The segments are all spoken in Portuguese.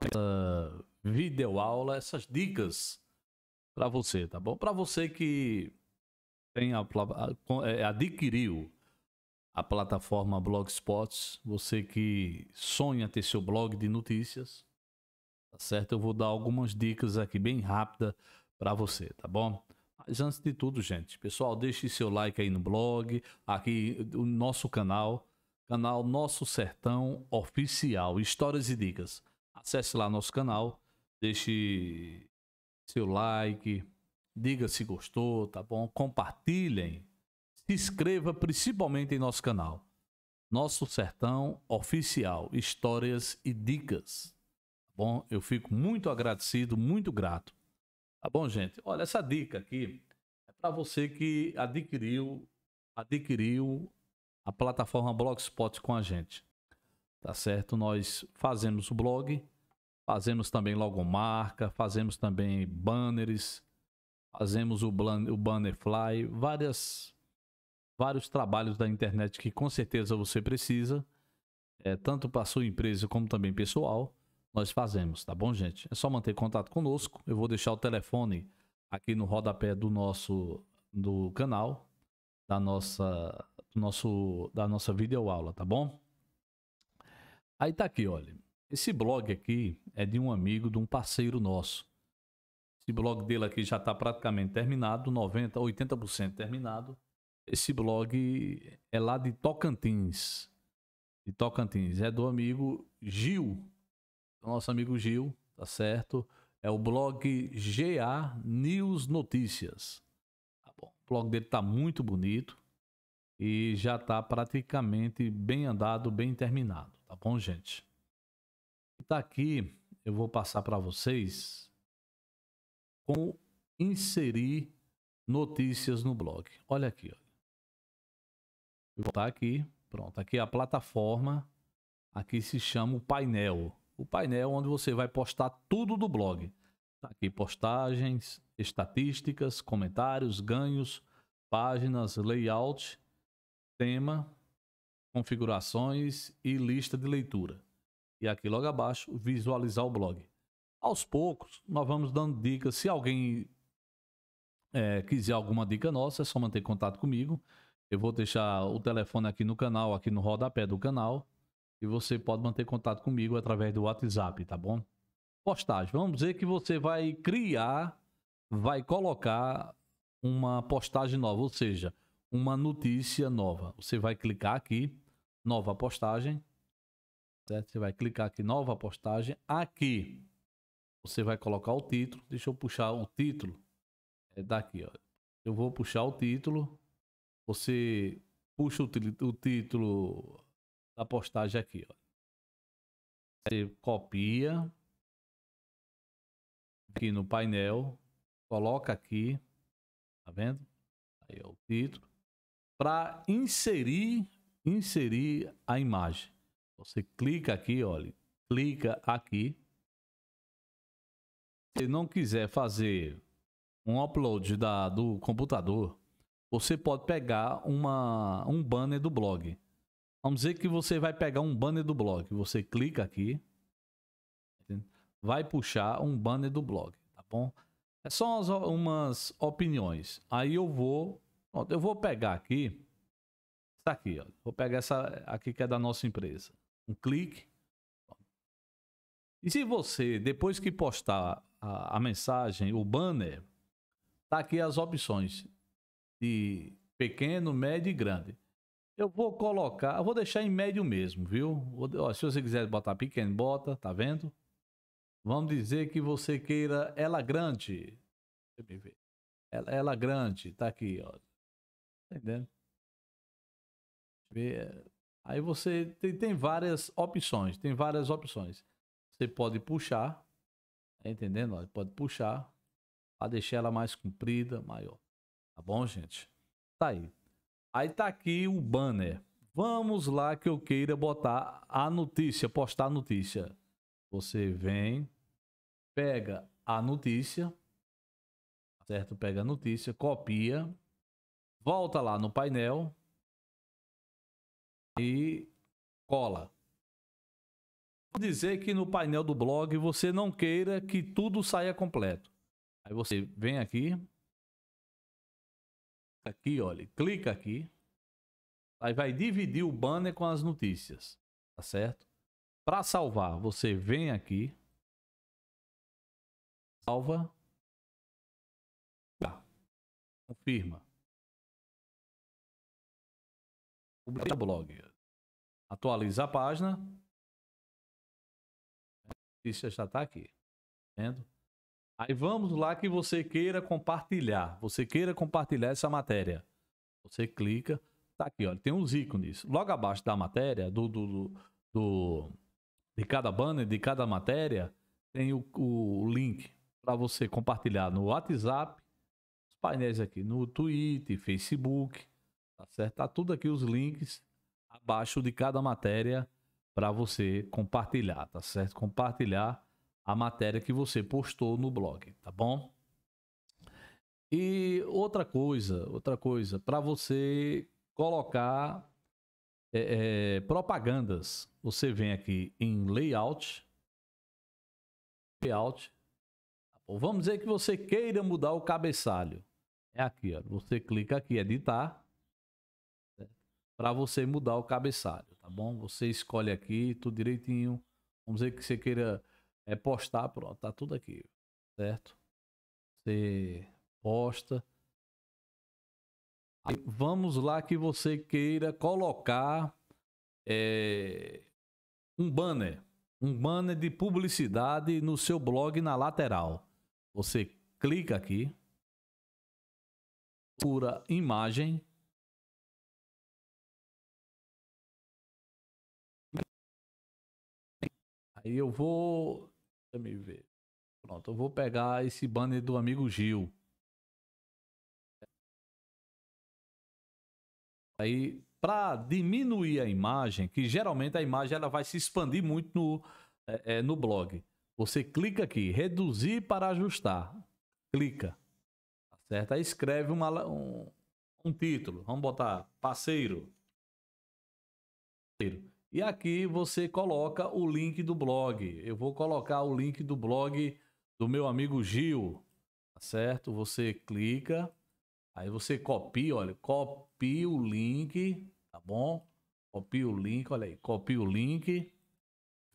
essa videoaula, essas dicas para você, tá bom? Para você que tem a, é, adquiriu a plataforma Blogspot, você que sonha ter seu blog de notícias, tá certo? Eu vou dar algumas dicas aqui bem rápida para você, tá bom? Mas antes de tudo, gente, pessoal, deixe seu like aí no blog, aqui no nosso canal, canal Nosso Sertão Oficial, Histórias e Dicas acesse lá nosso canal, deixe seu like, diga se gostou, tá bom? Compartilhem, se inscreva principalmente em nosso canal. Nosso Sertão Oficial, histórias e dicas. Tá bom? Eu fico muito agradecido, muito grato. Tá bom, gente? Olha, essa dica aqui é para você que adquiriu adquiriu a plataforma Blogspot com a gente. Tá certo? Nós fazemos o blog, Fazemos também logomarca, fazemos também banners, fazemos o, o banner fly, várias, vários trabalhos da internet que com certeza você precisa, é, tanto para sua empresa como também pessoal, nós fazemos, tá bom, gente? É só manter contato conosco. Eu vou deixar o telefone aqui no rodapé do nosso do canal, da nossa, do nosso, da nossa videoaula, tá bom? Aí tá aqui, olha. Esse blog aqui é de um amigo, de um parceiro nosso. Esse blog dele aqui já está praticamente terminado, 90%, 80% terminado. Esse blog é lá de Tocantins. De Tocantins. É do amigo Gil. Nosso amigo Gil, tá certo? É o blog GA News Notícias. Tá bom. O blog dele está muito bonito. E já está praticamente bem andado, bem terminado. Tá bom, gente? Tá aqui, eu vou passar para vocês com inserir notícias no blog. Olha aqui, olha. Vou voltar aqui, pronto. Aqui é a plataforma, aqui se chama o painel. O painel onde você vai postar tudo do blog. Tá aqui postagens, estatísticas, comentários, ganhos, páginas, layout, tema, configurações e lista de leitura e aqui logo abaixo, visualizar o blog. Aos poucos, nós vamos dando dicas. Se alguém é, quiser alguma dica nossa, é só manter contato comigo. Eu vou deixar o telefone aqui no canal, aqui no rodapé do canal. E você pode manter contato comigo através do WhatsApp, tá bom? Postagem. Vamos dizer que você vai criar, vai colocar uma postagem nova, ou seja, uma notícia nova. Você vai clicar aqui, nova postagem. Certo? Você vai clicar aqui, nova postagem. Aqui, você vai colocar o título. Deixa eu puxar o título. É daqui, ó. Eu vou puxar o título. Você puxa o, o título da postagem aqui, ó. Você copia aqui no painel, coloca aqui, tá vendo? Aí é o título para inserir inserir a imagem. Você clica aqui, olha, clica aqui. Se não quiser fazer um upload da, do computador, você pode pegar uma, um banner do blog. Vamos dizer que você vai pegar um banner do blog. Você clica aqui, vai puxar um banner do blog, tá bom? É só umas, umas opiniões. Aí eu vou, eu vou pegar aqui, está aqui, ó. Vou pegar essa aqui que é da nossa empresa um clique. E se você, depois que postar a, a mensagem, o banner, tá aqui as opções de pequeno, médio e grande. Eu vou colocar, eu vou deixar em médio mesmo, viu? Vou, ó, se você quiser botar pequeno, bota, tá vendo? Vamos dizer que você queira ela grande. Deixa eu ver. Ela, ela grande, tá aqui, ó. Tá entendendo? Deixa eu ver. É, Aí você tem, tem várias opções, tem várias opções. Você pode puxar, tá entendendo? pode puxar para deixar ela mais comprida, maior. Tá bom, gente? Tá aí. Aí tá aqui o banner. Vamos lá que eu queira botar a notícia, postar a notícia. Você vem, pega a notícia, tá certo? Pega a notícia, copia, volta lá no painel, e cola. Vou dizer que no painel do blog você não queira que tudo saia completo. Aí você vem aqui, aqui, olha, clica aqui, aí vai dividir o banner com as notícias, tá certo? Para salvar, você vem aqui, salva, tá. confirma. O blog. Atualiza a página. A notícia já está aqui. Tá vendo? Aí vamos lá que você queira compartilhar. Você queira compartilhar essa matéria. Você clica. está aqui, olha. Tem uns ícones. Logo abaixo da matéria, do, do, do de cada banner, de cada matéria, tem o, o link para você compartilhar no WhatsApp, os painéis aqui, no Twitter, Facebook. Tá certo? Tá tudo aqui os links abaixo de cada matéria para você compartilhar, tá certo? Compartilhar a matéria que você postou no blog, tá bom? E outra coisa, outra coisa, para você colocar é, é, propagandas, você vem aqui em layout, layout. Tá Vamos dizer que você queira mudar o cabeçalho. É aqui, ó. Você clica aqui, editar para você mudar o cabeçalho, tá bom? Você escolhe aqui, tudo direitinho. Vamos dizer que você queira é, postar, pronto, tá tudo aqui, certo? Você posta. Aí, vamos lá que você queira colocar é, um banner, um banner de publicidade no seu blog na lateral. Você clica aqui, procura imagem, Aí eu vou. Deixa me ver. Pronto, eu vou pegar esse banner do amigo Gil. Aí, para diminuir a imagem, que geralmente a imagem ela vai se expandir muito no, é, é no blog. Você clica aqui, reduzir para ajustar. Clica. Tá certo? Aí escreve uma, um, um título. Vamos botar parceiro. Parceiro. E aqui você coloca o link do blog. Eu vou colocar o link do blog do meu amigo Gil, tá certo? Você clica, aí você copia, olha, copia o link, tá bom? Copia o link, olha aí, copia o link.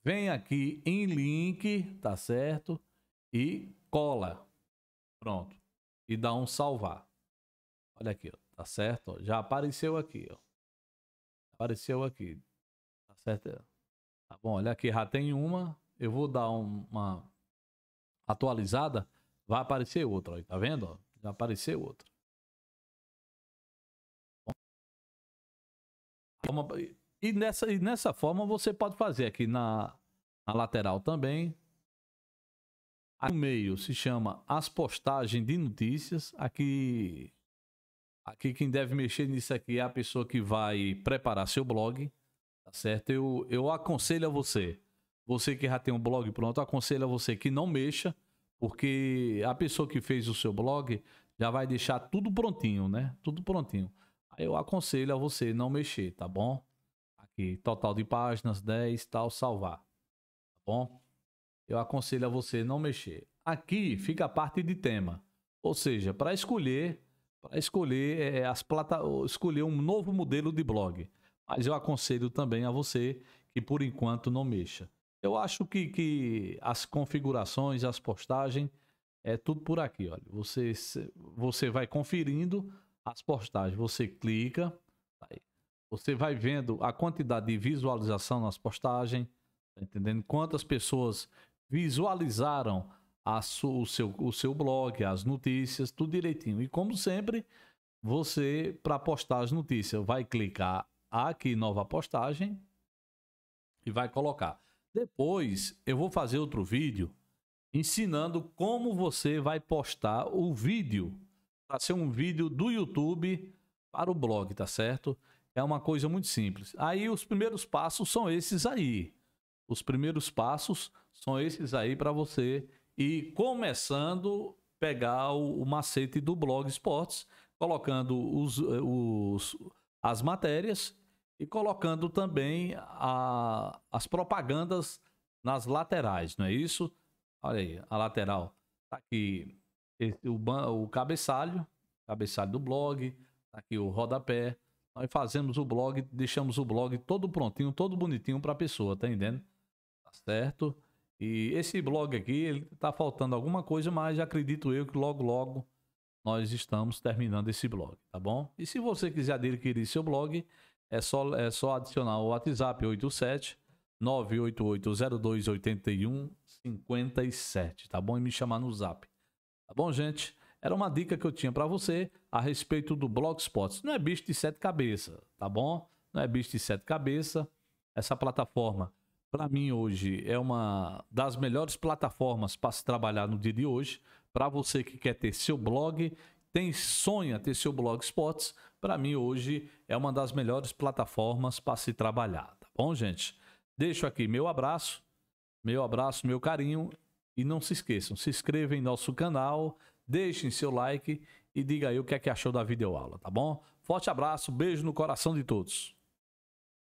Vem aqui em link, tá certo? E cola. Pronto. E dá um salvar. Olha aqui, ó, tá certo? Já apareceu aqui, ó. Apareceu aqui certeza. Tá bom, olha aqui, já tem uma. Eu vou dar uma atualizada. Vai aparecer outra aí, tá vendo? Já apareceu outra. E nessa, e nessa forma você pode fazer aqui na, na lateral também. Aqui no meio se chama as postagens de notícias. Aqui, aqui quem deve mexer nisso aqui é a pessoa que vai preparar seu blog. Tá certo? Eu, eu aconselho a você, você que já tem um blog pronto, aconselho a você que não mexa, porque a pessoa que fez o seu blog já vai deixar tudo prontinho, né? Tudo prontinho. Aí eu aconselho a você não mexer, tá bom? Aqui, total de páginas, 10, tal, salvar. Tá bom? Eu aconselho a você não mexer. Aqui fica a parte de tema. Ou seja, para escolher, para escolher é, as plata escolher um novo modelo de blog. Mas eu aconselho também a você que por enquanto não mexa. Eu acho que, que as configurações, as postagens, é tudo por aqui. Olha. Você, você vai conferindo as postagens, você clica, tá você vai vendo a quantidade de visualização nas postagens, tá entendendo? Quantas pessoas visualizaram o, seu, o seu blog, as notícias, tudo direitinho. E como sempre, você, para postar as notícias, vai clicar aqui nova postagem e vai colocar. Depois eu vou fazer outro vídeo ensinando como você vai postar o vídeo. Para ser um vídeo do YouTube para o blog, tá certo? É uma coisa muito simples. Aí os primeiros passos são esses aí. Os primeiros passos são esses aí para você ir começando pegar o, o macete do blog esportes, colocando os, eh, os, as matérias e colocando também a, as propagandas nas laterais, não é isso? Olha aí, a lateral. Está aqui esse, o, o cabeçalho, cabeçalho do blog, está aqui o rodapé. Nós fazemos o blog, deixamos o blog todo prontinho, todo bonitinho para a pessoa, tá entendendo? Tá certo? E esse blog aqui, ele tá faltando alguma coisa, mas acredito eu que logo logo nós estamos terminando esse blog, tá bom? E se você quiser adquirir seu blog, é só, é só adicionar o WhatsApp 87 988028157, tá bom? E me chamar no Zap. Tá bom, gente? Era uma dica que eu tinha para você a respeito do Blogspot. Não é bicho de sete cabeças, tá bom? Não é bicho de sete cabeças. Essa plataforma, para mim hoje, é uma das melhores plataformas para se trabalhar no dia de hoje. Para você que quer ter seu blog, tem sonha ter seu Blogspots, para mim hoje é uma das melhores plataformas para se trabalhar, tá bom, gente? Deixo aqui meu abraço, meu abraço, meu carinho e não se esqueçam, se inscrevam em nosso canal, deixem seu like e diga aí o que é que achou da videoaula, tá bom? Forte abraço, beijo no coração de todos.